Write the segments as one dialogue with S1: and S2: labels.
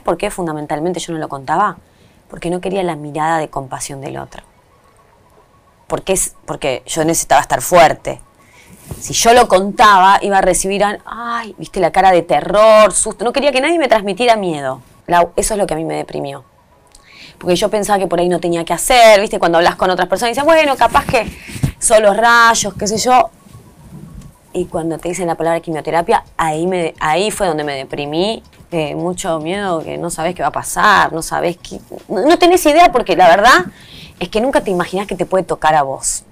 S1: por qué fundamentalmente yo no lo contaba? Porque no quería la mirada de compasión del otro. Porque, es, porque yo necesitaba estar fuerte. Si yo lo contaba, iba a recibir, ay, viste la cara de terror, susto. No quería que nadie me transmitiera miedo. eso es lo que a mí me deprimió porque yo pensaba que por ahí no tenía que hacer, ¿viste? Cuando hablas con otras personas, dices, bueno, capaz que son los rayos, qué sé yo y cuando te dicen la palabra quimioterapia, ahí, me, ahí fue donde me deprimí, eh, mucho miedo, que no sabes qué va a pasar, no sabes qué... No, tenés idea porque la verdad es que nunca te imaginas que te puede tocar a vos.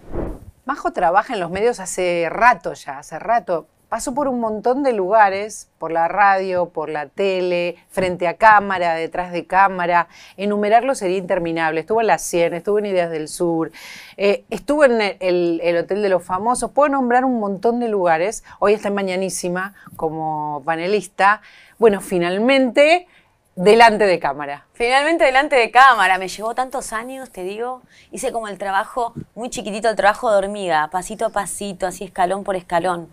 S2: Majo trabaja en los medios hace rato ya, hace rato pasó por un montón de lugares, por la radio, por la tele, frente a cámara, detrás de cámara. Enumerarlo sería interminable. Estuvo en la Cien, estuve en Ideas del Sur, eh, estuve en el, el, Hotel de los Famosos. Puedo nombrar un montón de lugares. Hoy está en Mañanísima como panelista. Bueno, finalmente delante de cámara.
S1: Finalmente delante de cámara. Me llevó tantos años, te digo. Hice como el trabajo, muy chiquitito el trabajo de hormiga, pasito a pasito, así escalón por escalón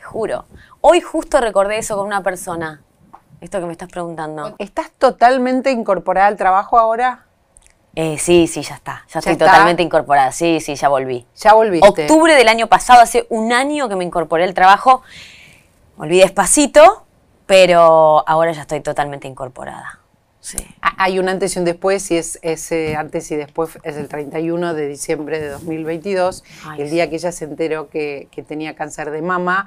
S1: juro. Hoy justo recordé eso con una persona, esto que me estás preguntando. ¿Estás
S2: totalmente incorporada al trabajo ahora?
S1: Eh, sí, sí, ya está. Ya, estoy totalmente incorporada. Sí, sí, ya volví. Ya volviste. Octubre
S2: del año pasado, hace un año que me incorporé al trabajo.
S1: Volví despacito, pero ahora ya estoy totalmente incorporada.
S2: Hay un antes y un después y es ese antes y después es el 31 de diciembre de 2022, el día que ella se enteró que, tenía cáncer de mama.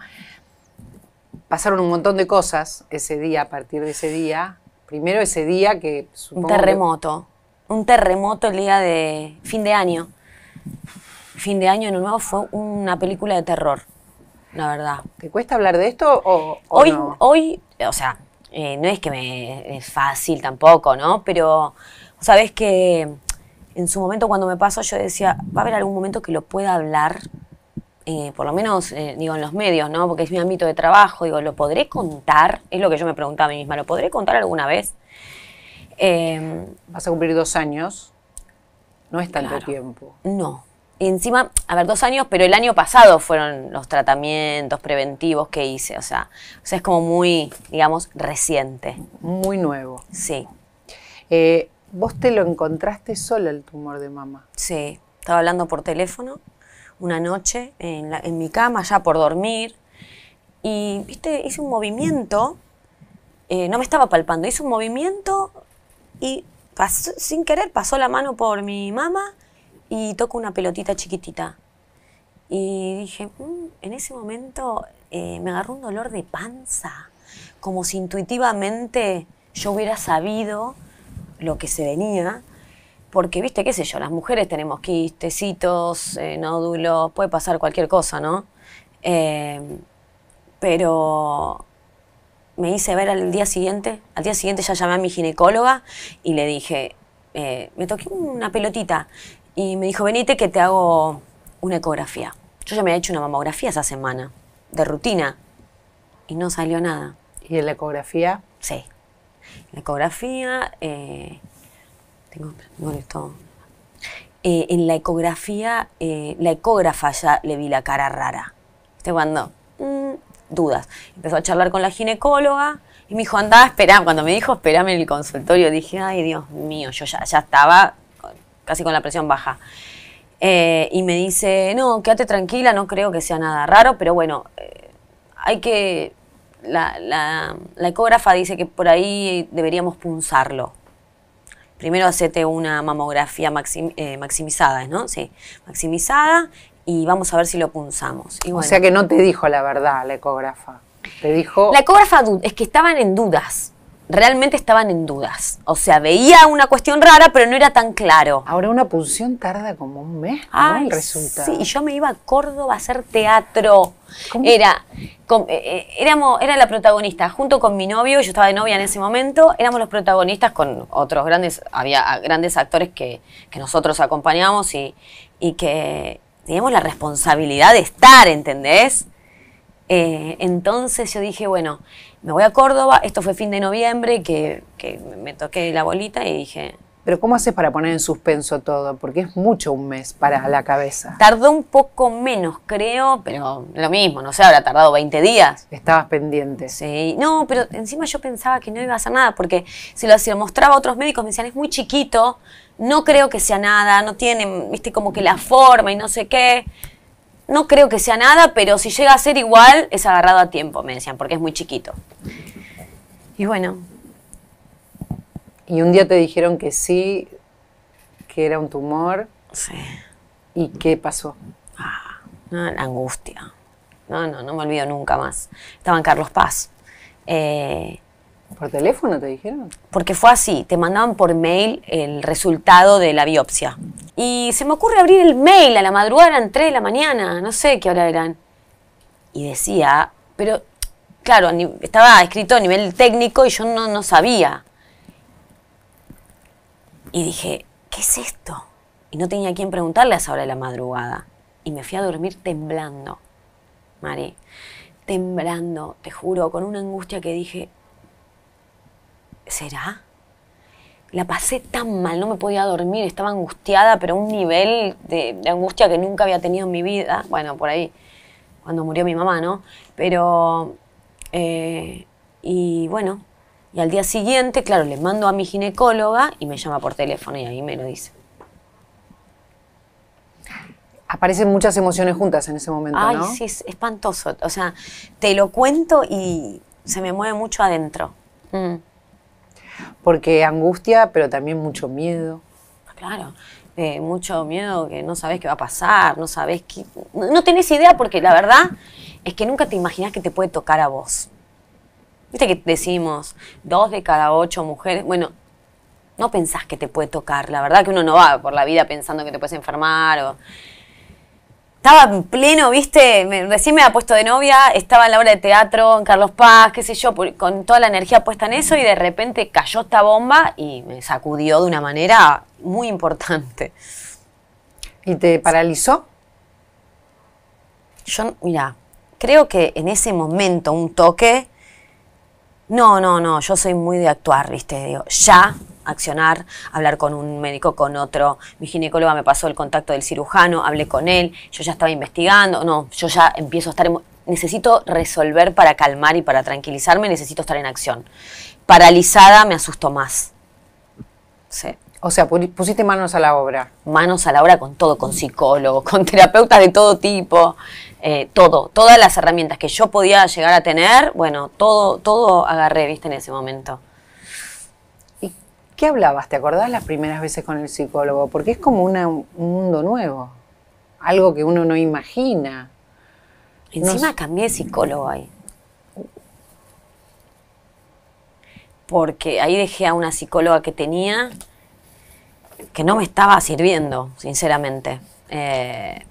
S2: Pasaron un montón de cosas ese día, a partir de ese día. Primero ese día que... Un terremoto, un terremoto el día de fin de año.
S1: Fin de año en el nuevo fue una película de terror, la verdad. ¿Te cuesta hablar de esto o, hoy, Hoy, o sea, eh, no es que me es fácil tampoco, ¿no? Pero sabes que en su momento cuando me pasó yo decía, va a haber algún momento que lo pueda hablar, eh, por lo menos eh, digo en los medios, ¿no? Porque es mi ámbito de trabajo, digo, ¿lo podré contar? Es lo que yo me preguntaba a mí misma, ¿lo podré contar alguna vez? Vas a cumplir dos años,
S2: no es tanto tiempo. No,
S1: y encima, a ver, dos años, pero el año pasado fueron los tratamientos preventivos que hice. O sea, sea es como muy, digamos, reciente.
S2: Muy nuevo. Sí. Eh, vos te lo encontraste solo, el tumor de mama. Sí.
S1: Estaba hablando por teléfono una noche en, en mi cama, ya por dormir. Y, viste, hice un movimiento. Eh, no me estaba palpando. Hice un movimiento y sin querer pasó la mano por mi mama y toco una pelotita chiquitita. Y dije, mm, en ese momento eh, me agarró un dolor de panza, como si intuitivamente yo hubiera sabido lo que se venía, porque, viste, qué sé yo, las mujeres tenemos quistecitos, eh, nódulos, puede pasar cualquier cosa, ¿no? Em, pero me hice ver al día siguiente, al día siguiente ya llamé a mi ginecóloga y le dije, eh, me toqué una pelotita y me dijo, venite que te hago una ecografía. Yo ya me había hecho una mamografía esa semana, de rutina, y no salió nada. ¿Y en la ecografía? Sí. La ecografía, tengo, en la ecografía, la ecógrafa ya le vi la cara rara. cuando, mm, dudas. Empezó a charlar con la ginecóloga y me dijo, andaba esperá. Cuando me dijo, esperame en el consultorio, dije, ay, Dios mío, yo ya, ya estaba casi con la presión baja. Eh, y me dice, no, quédate tranquila, no creo que sea nada raro, pero bueno, eh, hay que... La, ecógrafa dice que por ahí deberíamos punzarlo. Primero hacete una mamografía eh, maximizada, ¿no? Sí, maximizada y vamos a ver si lo punzamos. o sea que no te dijo la verdad la ecógrafa. Te dijo... La ecógrafa es que estaban en dudas realmente estaban en dudas. O sea, veía una cuestión rara, pero no era tan claro. Ahora una punción tarda como un mes, ¿no? Sí, y yo me iba a Córdoba a hacer teatro. Era, eh, eh, éramos, era la protagonista, junto con mi novio, yo estaba de novia en ese momento, éramos los protagonistas con otros grandes, había grandes actores que, nosotros acompañamos y, y que teníamos la responsabilidad de estar, ¿entendés? Eh, entonces yo dije, bueno, me voy a Córdoba, esto fue fin de noviembre, que, que me toqué la bolita y dije...
S2: Pero ¿cómo haces para poner en suspenso todo? Porque es mucho un mes para la cabeza. Tardó un poco menos, creo, pero lo mismo, no sé, habrá tardado 20
S1: días. Estabas pendiente. Sí, no, pero encima yo pensaba que no iba a hacer nada, porque si lo, hacía mostraba a otros médicos me decían, es muy chiquito, no creo que sea nada, no tiene viste, como que la forma y no sé qué no creo que sea nada, pero si llega a ser igual, es agarrado a tiempo, me decían, porque es muy chiquito.
S2: Y bueno. Y un día te dijeron que sí, que era un tumor. Sí. ¿Y qué pasó? Ah,
S1: la angustia.
S2: No, no, no me olvido nunca
S1: más. Estaba en Carlos Paz. Eh, ¿Por teléfono te dijeron? Porque fue así, te mandaban por mail el resultado de la biopsia. Y se me ocurre abrir el mail a la madrugada, eran 3 de la mañana, no sé qué hora eran. Y decía, pero claro, estaba escrito a nivel técnico y yo no, no sabía. Y dije, ¿qué es esto? Y no tenía a quién preguntarle a esa hora de la madrugada. Y me fui a dormir temblando, Mari. Temblando, te juro, con una angustia que dije, ¿será? La pasé tan mal, no me podía dormir, estaba angustiada, pero un nivel de, angustia que nunca había tenido en mi vida. Bueno, por ahí, cuando murió mi mamá, ¿no? Pero, eh, y bueno, y al día siguiente, claro, le mando a mi ginecóloga y me llama por teléfono y ahí me lo dice.
S2: Aparecen muchas emociones juntas en ese momento, Ay, sí,
S1: es espantoso. O sea, te lo cuento y se me mueve mucho adentro. Mm. Porque
S2: angustia, pero también mucho miedo.
S1: Claro, eh, mucho miedo que no sabes qué va a pasar, no sabes qué... No, no tenés idea porque la verdad es que nunca te imaginás que te puede tocar a vos. Viste que decimos, dos de cada ocho mujeres, bueno, no pensás que te puede tocar, la verdad que uno no va por la vida pensando que te puedes enfermar o estaba en pleno, viste, recién me había puesto de novia, estaba en la obra de teatro, en Carlos Paz, qué sé yo, con toda la energía puesta en eso y de repente cayó esta bomba y me sacudió de una manera muy importante. ¿Y te paralizó? Yo, mira, creo que en ese momento un toque, no, no, no, yo soy muy de actuar, viste, digo, ya, accionar, hablar con un médico, con otro. Mi ginecóloga me pasó el contacto del cirujano, hablé con él, yo ya estaba investigando, no, yo ya empiezo a estar, necesito resolver para calmar y para tranquilizarme, necesito estar en acción. Paralizada me asustó más. Sí. O sea, pusiste manos a la obra. Manos a la obra con todo, con psicólogos, con terapeutas de todo tipo, eh, todo, todas las herramientas que yo podía llegar a tener, bueno, todo, todo agarré, viste, en ese momento.
S2: ¿Qué hablabas? ¿Te acordás las primeras veces con el psicólogo? Porque es como un mundo nuevo, algo que uno no imagina. Encima cambié de psicólogo ahí.
S1: Porque ahí dejé a una psicóloga que tenía que no me estaba sirviendo, sinceramente. Eh,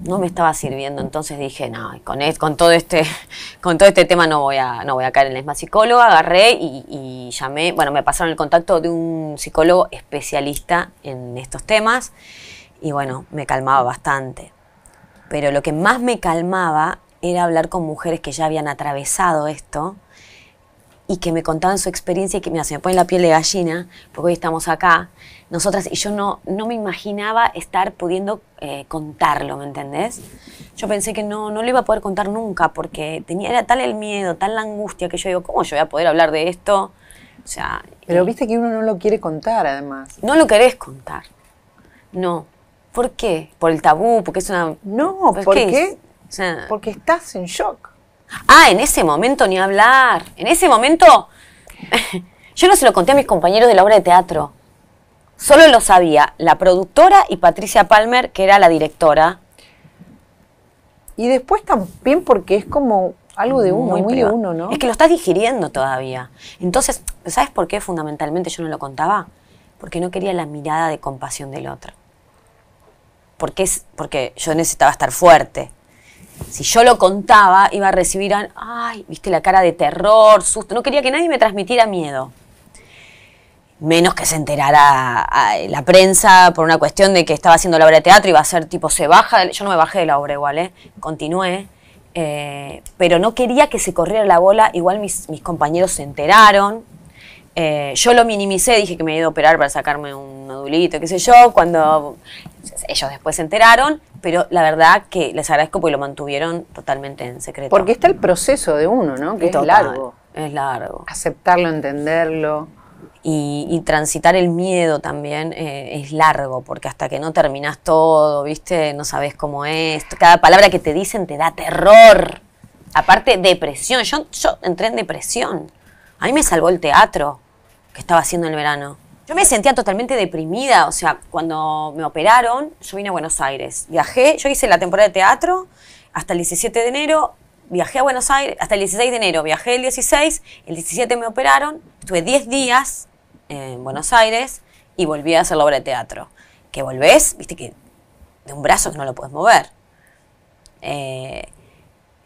S1: no me estaba sirviendo, entonces dije, no, con, todo, este, con todo este tema no voy, a, no voy a caer en la ESMA psicóloga, agarré y, y llamé, bueno, me pasaron el contacto de un psicólogo especialista en estos temas y bueno, me calmaba bastante. Pero lo que más me calmaba era hablar con mujeres que ya habían atravesado esto y que me contaban su experiencia y que mira, se me pone la piel de gallina, porque hoy estamos acá, nosotras, y yo no, no me imaginaba estar pudiendo eh, contarlo, ¿me entendés? Yo pensé que no, no lo iba a poder contar nunca, porque tenía, era tal el miedo, tal la angustia, que yo digo, ¿cómo yo voy a poder hablar de esto? sea...
S2: Pero viste que uno no lo quiere contar, además. No lo querés contar, no. ¿Por qué? ¿Por el tabú? ¿Porque es una...? No, ¿por, qué? porque estás en shock.
S1: Ah, en ese momento ni hablar. En ese momento yo no se lo conté a mis compañeros de la obra de teatro. Solo lo sabía la productora y Patricia Palmer, que era la directora. Y después también porque es como algo de uno, muy, de uno, ¿no? Es que lo estás digiriendo todavía. Entonces, ¿sabes por qué fundamentalmente yo no lo contaba? Porque no quería la mirada de compasión del otro. Porque, es, porque yo necesitaba estar fuerte si yo lo contaba, iba a recibir, ay, viste la cara de terror, susto. No quería que nadie me transmitiera miedo. Menos que se enterara la prensa por una cuestión de que estaba haciendo la obra de teatro, y iba a ser tipo, se baja, yo no me bajé de la obra igual, eh, continué. Eh, pero no quería que se corriera la bola, igual mis compañeros se enteraron, eh, yo lo minimicé, dije que me iba a operar para sacarme un nodulito, qué sé yo, cuando ellos después se enteraron, pero la verdad que les agradezco porque lo mantuvieron totalmente en secreto. Porque
S2: está el proceso de uno, ¿no? Que es, largo. Es largo. Aceptarlo, entenderlo.
S1: Y, transitar el miedo también eh, es largo, porque hasta que no terminas todo, ¿viste? No sabes cómo es. Cada palabra que te dicen te da terror. Aparte, depresión. yo entré en depresión. A mí me salvó el teatro estaba haciendo en el verano. Yo me sentía totalmente deprimida, o sea, cuando me operaron, yo vine a Buenos Aires, viajé, yo hice la temporada de teatro hasta el 17 de enero, viajé a Buenos Aires, hasta el 16 de enero, viajé el 16, el 17 me operaron, estuve 10 días en Buenos Aires y volví a hacer la obra de teatro. Que volvés, viste que de un brazo que no lo puedes mover. Eh,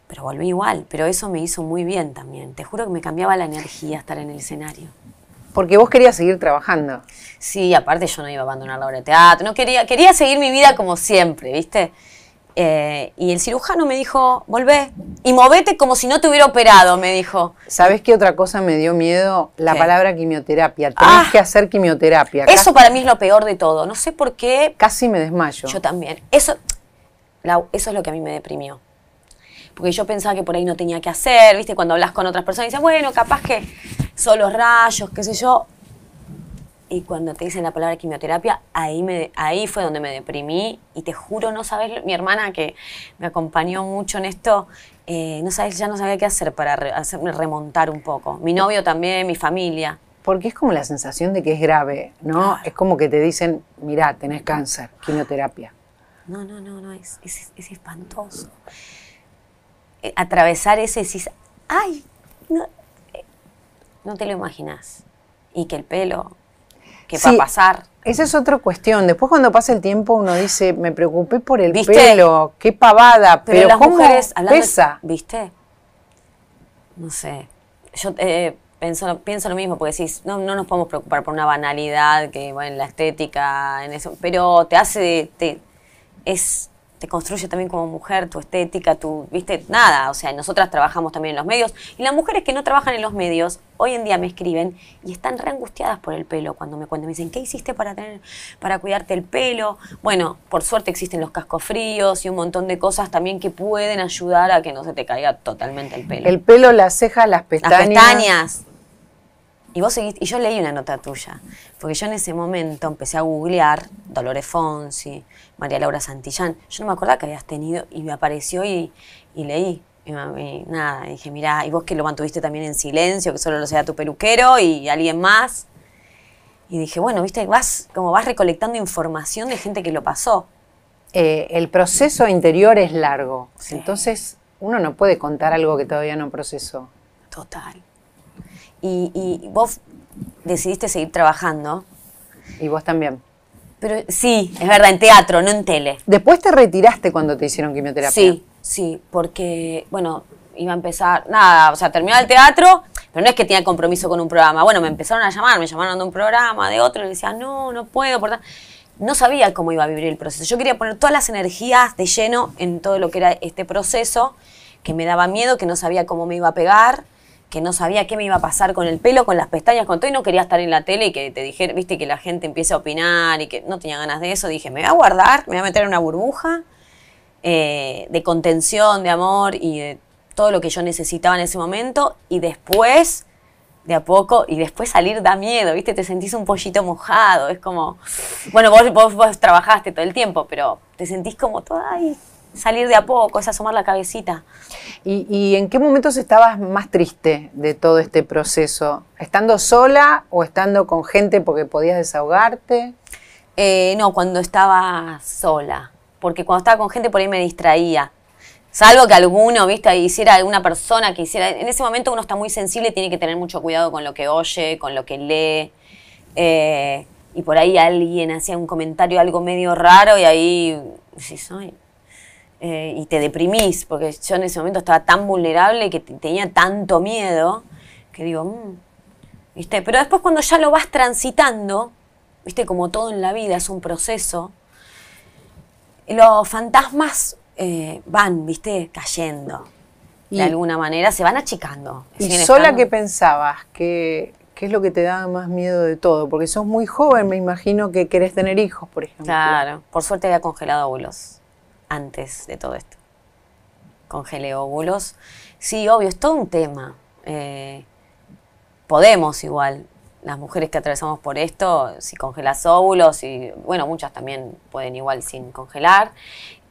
S1: pero volví igual, pero eso me hizo muy bien también. Te juro que me cambiaba la energía estar en el escenario.
S2: Porque vos querías
S1: seguir trabajando. Sí, aparte yo no iba a abandonar la obra de teatro, no quería, quería seguir mi vida como siempre, ¿viste? Eh, y el cirujano me dijo, volvé y movete como si no te hubiera operado, me dijo.
S2: ¿Sabes qué otra cosa me dio miedo? La palabra quimioterapia. Tenés ah. que hacer quimioterapia. eso
S1: para mí es lo peor de todo. No sé por qué. Casi me desmayo. Yo también. Eso, eso es lo que a mí me deprimió. Porque yo pensaba que por ahí no tenía que hacer, ¿viste? Cuando hablas con otras personas, dices, bueno, capaz que solo rayos, qué sé yo. Y cuando te dicen la palabra quimioterapia, ahí, me, ahí fue donde me deprimí. Y te juro, no sabes, mi hermana que me acompañó mucho en esto, eh, no sabes, ya no sabía qué hacer para hacerme remontar un poco. Mi novio también, mi familia.
S2: Porque es como la sensación de que es grave, ¿no? Ah. Es como que te dicen, mirá, tenés cáncer, quimioterapia.
S1: No, no, no, no, es, espantoso.
S2: Eh, atravesar ese, decís, ay, no,
S1: no te lo imaginas. Y que el pelo,
S2: que va a pasar. Esa es otra cuestión. Después cuando pasa el tiempo uno dice, me preocupé por el pelo, qué pavada, pero, las ¿cómo mujeres, ¿Viste?
S1: No sé. Yo eh, pienso, pienso lo mismo, porque decís, no, no nos podemos preocupar por una banalidad, que en la estética, en eso, pero te hace, es te construye también como mujer, tu estética, tu, viste, nada, o sea, nosotras trabajamos también en los medios y las mujeres que no trabajan en los medios hoy en día me escriben y están re angustiadas por el pelo cuando me cuentan, me dicen, ¿qué hiciste para tener, para cuidarte el pelo? Bueno, por suerte existen los cascos fríos y un montón de cosas también que pueden ayudar a que no se te caiga totalmente el pelo.
S2: El pelo, las cejas, las pestañas. Las pestañas
S1: y vos y yo leí una nota tuya, porque yo en ese momento empecé a googlear Dolores Fonsi, María Laura Santillán, yo no me acordaba que habías tenido, y me apareció y, leí. Y, nada, dije, mirá, y vos que lo mantuviste también en silencio, que solo lo sea tu peluquero y alguien más.
S2: Y dije, bueno, viste, vas como vas recolectando información de gente que lo pasó. Eh, el proceso interior es largo, entonces uno no puede contar algo que todavía no procesó. Total y, vos decidiste seguir
S1: trabajando. Y vos también. Pero sí, es verdad, en teatro, no en tele.
S2: Después te retiraste cuando te hicieron quimioterapia. Sí,
S1: sí, porque, bueno, iba a empezar, nada, o sea, terminaba el teatro, pero no es que tenía compromiso con un programa. Bueno, me empezaron a llamar, me llamaron de un programa, de otro, y decía, no, no puedo, por No sabía cómo iba a vivir el proceso. Yo quería poner todas las energías de lleno en todo lo que era este proceso, que me daba miedo, que no sabía cómo me iba a pegar que no sabía qué me iba a pasar con el pelo, con las pestañas, con todo, y no quería estar en la tele y que te dijera, viste, que la gente empiece a opinar y que no tenía ganas de eso. Dije, me voy a guardar, me voy a meter en una burbuja eh, de contención, de amor y de todo lo que yo necesitaba en ese momento, y después, de a poco, y después salir da miedo, viste, te sentís un pollito mojado, es como, bueno, vos, vos trabajaste todo el tiempo, pero te sentís como toda ahí salir de a poco, es asomar la cabecita.
S2: ¿Y, en qué momentos estabas más triste de todo este proceso? ¿Estando sola o estando con gente porque podías desahogarte? Eh, no, cuando
S1: estaba
S2: sola,
S1: porque cuando estaba con gente por ahí me distraía. Salvo que alguno, viste, hiciera alguna persona que hiciera... En ese momento uno está muy sensible y tiene que tener mucho cuidado con lo que oye, con lo que lee. Eh, y por ahí alguien hacía un comentario, algo medio raro, y ahí, sí, soy, eh, y te deprimís, porque yo en ese momento estaba tan vulnerable que tenía tanto miedo que digo, mm", ¿viste? Pero después cuando ya lo vas transitando, ¿viste? Como todo en la vida es un proceso, los fantasmas eh, van, ¿viste? Cayendo. de alguna manera se
S2: van achicando. ¿Y sola que pensabas? ¿Qué, ¿Qué es lo que te da más miedo de todo? Porque sos muy joven, me imagino que querés tener hijos, por ejemplo. Claro, por suerte había congelado abuelos
S1: antes de todo esto? Congelé óvulos. Sí, obvio, es todo un tema. Eh, podemos igual, las mujeres que atravesamos por esto, si congelas óvulos, y bueno, muchas también pueden igual sin congelar,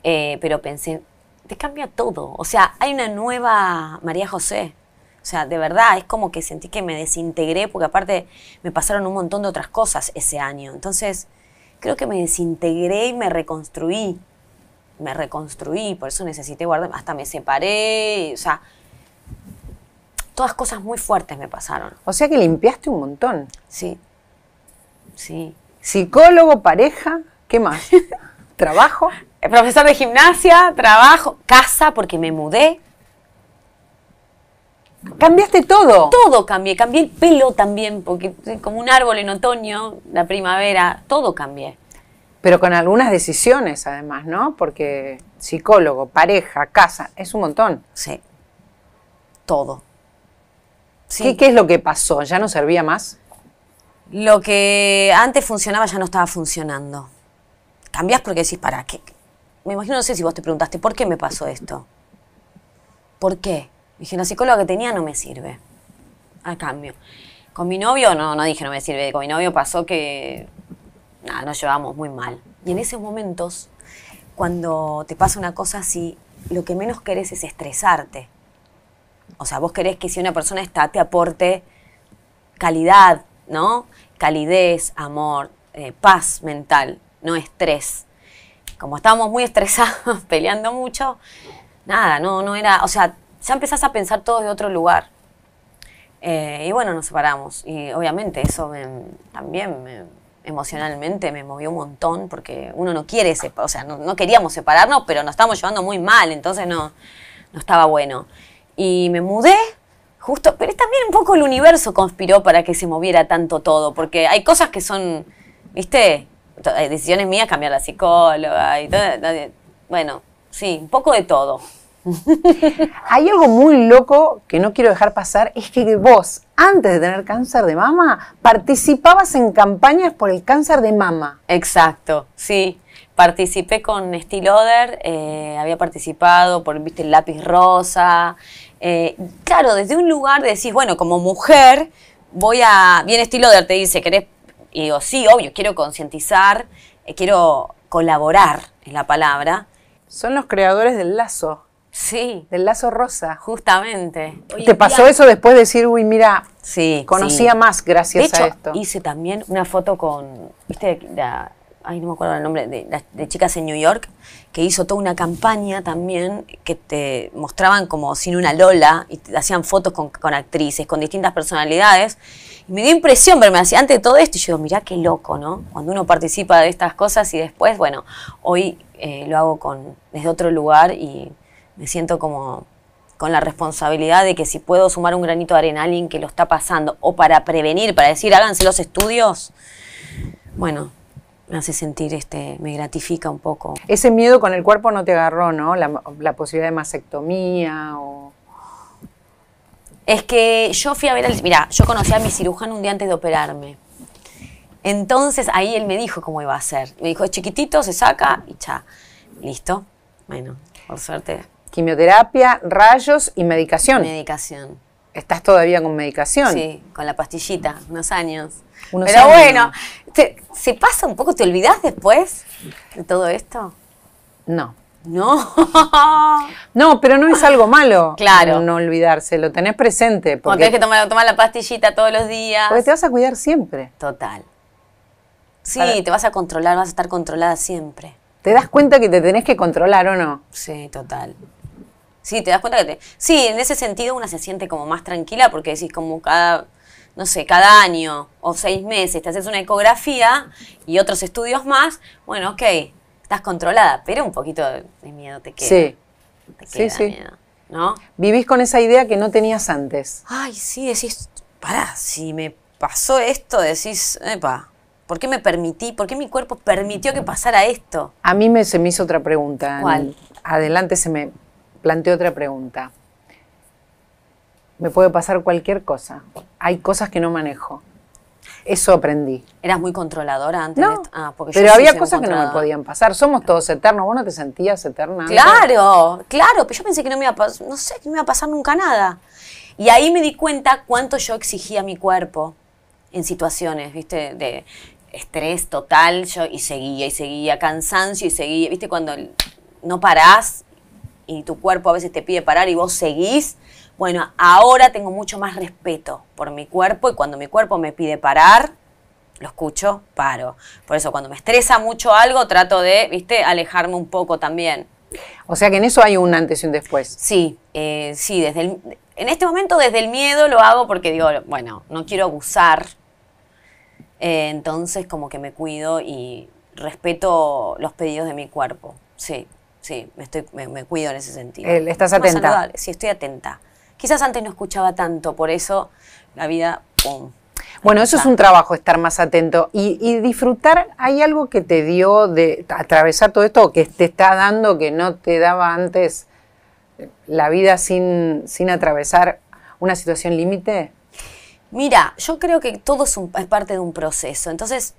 S1: eh, pero pensé, te cambia todo. O sea, hay una nueva María José. O sea, de verdad, es como que sentí que me desintegré, porque aparte me pasaron un montón de otras cosas ese año. Entonces, creo que me desintegré y me reconstruí me reconstruí, por eso necesité guardar, hasta me separé, o sea, todas cosas muy fuertes me pasaron.
S2: O sea que limpiaste un montón. Sí, sí. Psicólogo, pareja, ¿qué más? ¿Trabajo? Eh, profesor de gimnasia, trabajo, casa, porque me mudé. Cambiaste
S1: todo. Todo cambié. Cambié el pelo también, porque como un árbol en otoño, la primavera, todo cambié
S2: pero con algunas decisiones además, ¿no? Porque psicólogo, pareja, casa, es un montón. Sí, todo. Sí. ¿Qué, es lo que pasó? ¿Ya no servía más? Lo
S1: que antes funcionaba ya no estaba funcionando. Cambias porque decís, ¿para qué? Me imagino, no sé si vos te preguntaste, ¿por qué me pasó esto? ¿Por qué? Dije, la psicóloga que tenía no me sirve. A cambio. Con mi novio, no, no dije no me sirve. Con mi novio pasó que nada, nos llevamos muy mal. Y en esos momentos, cuando te pasa una cosa así, lo que menos querés es estresarte. O sea, vos querés que si una persona está, te aporte calidad, ¿no? Calidez, amor, eh, paz mental, no estrés. Como estábamos muy estresados, peleando mucho, nada, no, no era, o sea, ya empezás a pensar todo de otro lugar. Eh, y bueno, nos separamos. Y obviamente eso también me, emocionalmente me movió un montón porque uno no quiere, o sea, no, queríamos separarnos, pero nos estábamos llevando muy mal, entonces no, no estaba bueno. Y me mudé, justo, pero también un poco el universo conspiró para que se moviera tanto todo, porque hay cosas que son, viste, hay eh, decisiones mías, cambiar la psicóloga y todo, bueno, sí, un poco de todo.
S2: Hay algo muy loco que no quiero dejar pasar, es que vos antes de tener cáncer de mama, participabas en campañas por el cáncer de mama.
S1: Exacto, sí. Participé con Steel eh, había participado por, viste, el lápiz rosa. Eh, claro, desde un lugar de bueno, como mujer, voy a. Bien, Other te dice, ¿querés? Y digo, sí, obvio, quiero concientizar, eh, quiero colaborar, es la palabra.
S2: Son los creadores del lazo. Sí. Del lazo rosa. Justamente. ¿Te pasó eso después de decir, uy, mira, sí, conocía más gracias a esto? Hice también
S1: una foto con, viste, la, ay, no me acuerdo el nombre, de, chicas en New York, que hizo toda una campaña también, que te mostraban como sin una Lola, y te hacían fotos con, actrices, con distintas personalidades. Y me dio impresión pero me decía, antes de todo esto, y yo digo, mirá qué loco, ¿no? Cuando uno participa de estas cosas y después, bueno, hoy eh, lo hago con, desde otro lugar y me siento como con la responsabilidad de que si puedo sumar un granito de arena a alguien que lo está pasando, o para prevenir, para decir háganse los estudios, bueno, me hace sentir, este, me gratifica un poco.
S2: Ese miedo con el cuerpo no te agarró, ¿no? La, posibilidad de mastectomía o...
S1: Es que yo fui a ver al... Mira, yo conocí a mi cirujano un día antes de operarme. Entonces ahí él me dijo cómo iba a ser. Me dijo, es chiquitito, se saca y ya Listo. Bueno, por suerte
S2: quimioterapia, rayos y medicación. Medicación. Estás todavía con medicación. Sí, con la pastillita, unos años. Pero bueno,
S1: ¿se pasa un poco? ¿Te olvidas después de todo esto?
S2: No. No. No, pero no es algo malo. Claro. No, olvidarse, lo tenés presente. Porque tenés que tomar,
S1: tomar, la pastillita todos los días. Porque
S2: te vas a cuidar siempre. Total.
S1: Sí, te vas a controlar, vas a estar controlada siempre.
S2: ¿Te das cuenta que te tenés que controlar o no? Sí, total.
S1: Sí, te das cuenta que Sí, en ese sentido una se siente como más tranquila porque decís como cada, no sé, cada año o seis meses te haces una ecografía y otros estudios más, bueno, ok, estás controlada, pero un poquito de miedo te queda. Sí, te queda sí, sí. Miedo, ¿no?
S2: Vivís con esa idea que no tenías antes.
S1: Ay, sí, decís, pará, si me pasó esto, decís, epa, ¿Por qué me permití? ¿Por qué mi cuerpo permitió que pasara esto?
S2: A mí me, se me hizo otra pregunta. ¿Cuál? Adelante se me planteo otra pregunta. Me puede pasar cualquier cosa. Hay cosas que no manejo. Eso aprendí. ¿Eras muy controladora antes? ah, porque pero había cosas que no me podían pasar. Somos todos eternos. ¿Vos no te sentías eterna? Claro,
S1: claro. Pero yo pensé que no me iba a pasar, no sé, que no me iba a pasar nunca nada. Y ahí me di cuenta cuánto yo exigía a mi cuerpo en situaciones, ¿viste? De estrés total. Yo, y seguía, y seguía, cansancio, y seguía. ¿Viste? Cuando no parás y tu cuerpo a veces te pide parar y vos seguís, bueno, ahora tengo mucho más respeto por mi cuerpo y cuando mi cuerpo me pide parar, lo escucho, paro. Por eso cuando me estresa mucho algo, trato de, viste, alejarme un poco también. O sea que en eso hay un antes y un después. Sí, eh, sí, desde en este momento desde el miedo lo hago porque digo, bueno, no quiero abusar. Eh, entonces como que me cuido y respeto los pedidos de mi cuerpo, sí. Sí, me, estoy, cuido en ese sentido. ¿Estás atenta? Sí, estoy atenta. Quizás antes no escuchaba tanto, por eso la vida,
S2: Bueno, eso es un trabajo, estar más atento y, disfrutar. ¿Hay algo que te dio de atravesar todo esto o que te está dando que no te daba antes eh, la vida sin, sin atravesar una situación límite? Mira, yo creo que todo es parte de un proceso.
S1: Entonces,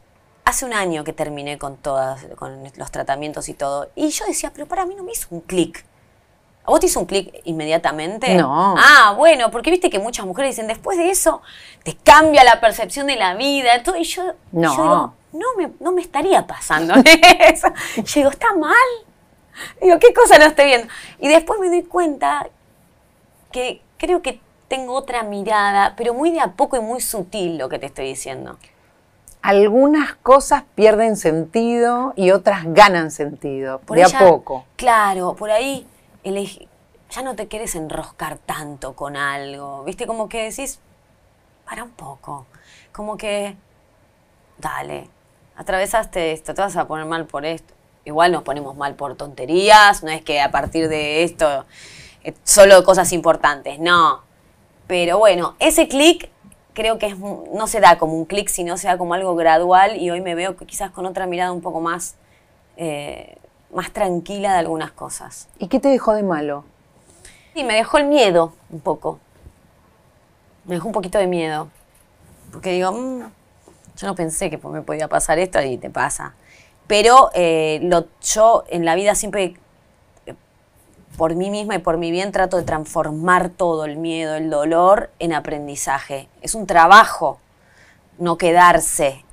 S1: hace un año que terminé con todas, con los tratamientos y todo. Y yo decía, pero para mí no me hizo un clic. ¿A vos te hizo un clic inmediatamente? No. Ah, bueno, porque viste que muchas mujeres dicen, después de eso, te cambia la percepción de la vida. Todo, y yo, no. no me, no me estaría pasando eso. yo digo, está mal. Digo, ¿qué cosa no estoy viendo? Y después me doy cuenta que creo que tengo otra mirada, pero muy de a poco y muy sutil lo que te estoy diciendo
S2: algunas cosas pierden sentido y otras ganan sentido, por de a poco.
S1: Claro, por ahí ya no te quieres enroscar tanto con algo, ¿viste? Como que decís, para un poco, como que, dale, atravesaste esto, te vas a poner mal por esto. Igual nos ponemos mal por tonterías, no es que a partir de esto, eh, solo cosas importantes, no. Pero bueno, ese clic creo que es, no se da como un clic, sino se da como algo gradual y hoy me veo quizás con otra mirada un poco más, eh, más tranquila de algunas cosas.
S2: ¿Y qué te dejó de malo? Sí, me dejó el miedo un poco.
S1: Me dejó un poquito de miedo. Porque digo, mm, yo no pensé que me podía pasar esto y te pasa. Pero eh, lo, yo en la vida siempre por mí misma y por mi bien trato de transformar todo el miedo, el dolor en aprendizaje. Es un trabajo no quedarse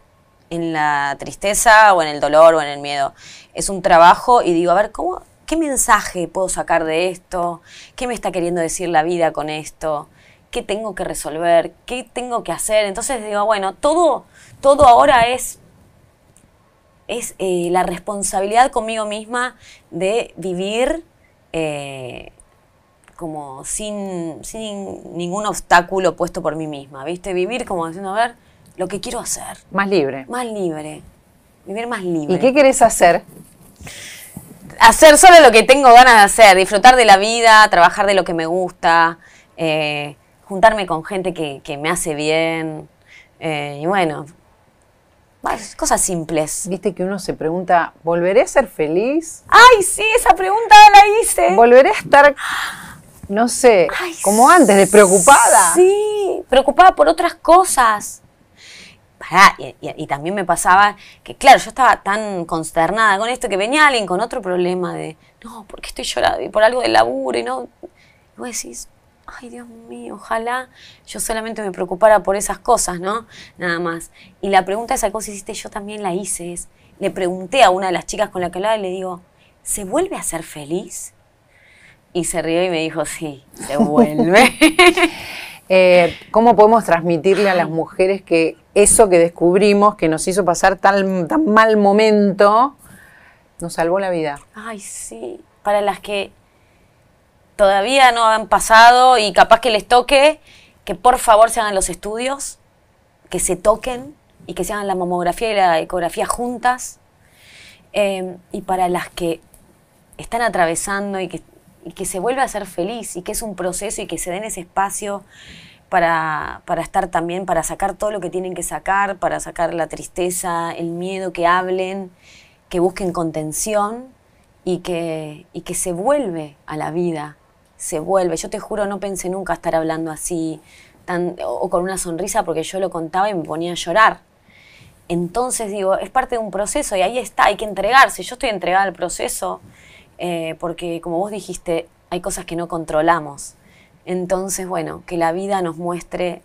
S1: en la tristeza o en el dolor o en el miedo. Es un trabajo y digo, a ver, ¿cómo, ¿qué mensaje puedo sacar de esto? ¿Qué me está queriendo decir la vida con esto? ¿Qué tengo que resolver? ¿Qué tengo que hacer? Entonces digo, bueno, todo, todo ahora es, es eh, la responsabilidad conmigo misma de vivir eh, como sin, sin, ningún obstáculo puesto por mí misma, ¿viste? Vivir como diciendo, a ver, lo que quiero hacer. Más libre. Más libre. Vivir más
S2: libre. ¿Y qué querés hacer? Hacer
S1: solo lo que tengo ganas de hacer, disfrutar de la vida, trabajar de lo que me gusta, eh, juntarme con gente que, me hace bien. Eh, y bueno,
S2: cosas simples. Viste que uno se pregunta, ¿volveré a ser feliz? ¡Ay, sí!
S1: Esa pregunta la hice.
S2: ¿Volveré a estar, no sé, como antes, de preocupada? Sí, preocupada por otras cosas. y,
S1: también me pasaba que, claro, yo estaba tan consternada con esto que venía alguien con otro problema de, no, ¿por qué estoy llorando? Y por algo de laburo y no. Y decís, ay Dios mío, ojalá yo solamente me preocupara por esas cosas, ¿no? Nada más. Y la pregunta esa cosa hiciste, yo también la hice. Es, le pregunté a una de las chicas con la que hablaba y le digo, ¿se vuelve a
S2: ser feliz? Y se rió y me dijo, sí, se vuelve. Eh, ¿Cómo podemos transmitirle a las mujeres que eso que descubrimos, que nos hizo pasar tan, tan mal momento, nos salvó la vida?
S1: Ay, sí. Para las que todavía no han pasado y capaz que les toque, que por favor se hagan los estudios, que se toquen y que se hagan la mamografía y la ecografía juntas. Eh, y para las que están atravesando y que, se vuelva a ser feliz y que es un proceso y que se den ese espacio para, estar también, para sacar todo lo que tienen que sacar, para sacar la tristeza, el miedo, que hablen, que busquen contención y que, y que se vuelve a la vida se vuelve. Yo te juro, no pensé nunca estar hablando así tan, o con una sonrisa porque yo lo contaba y me ponía a llorar. Entonces digo, es parte de un proceso y ahí está, hay que entregarse. Yo estoy entregada al proceso eh, porque, como vos dijiste, hay cosas que no controlamos. Entonces, bueno, que la vida nos muestre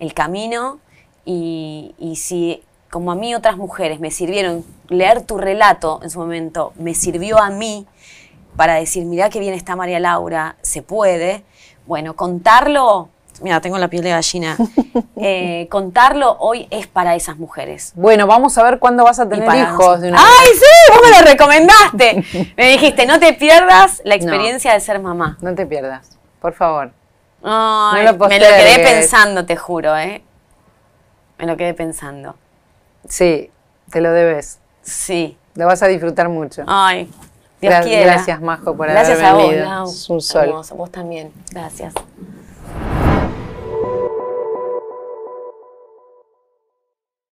S1: el camino y, y si, como a mí otras mujeres me sirvieron, leer tu relato en su momento me sirvió a mí para decir, mirá qué bien está María Laura, se puede. Bueno, contarlo, mira, tengo la piel de gallina, eh, contarlo hoy es para esas mujeres. Bueno,
S2: vamos a ver cuándo vas a tener hijos. ¡Ay, sí! Vos me lo recomendaste. Me dijiste, no te pierdas la experiencia de ser mamá. No te pierdas, por favor.
S1: no lo me lo quedé pensando,
S2: te juro, ¿eh? Me lo quedé pensando. Sí, te lo debes. Sí. Lo vas a disfrutar mucho. Ay, Gracias, Majo, por haber venido. Gracias a vos. es un sol. Vos también.
S1: Gracias.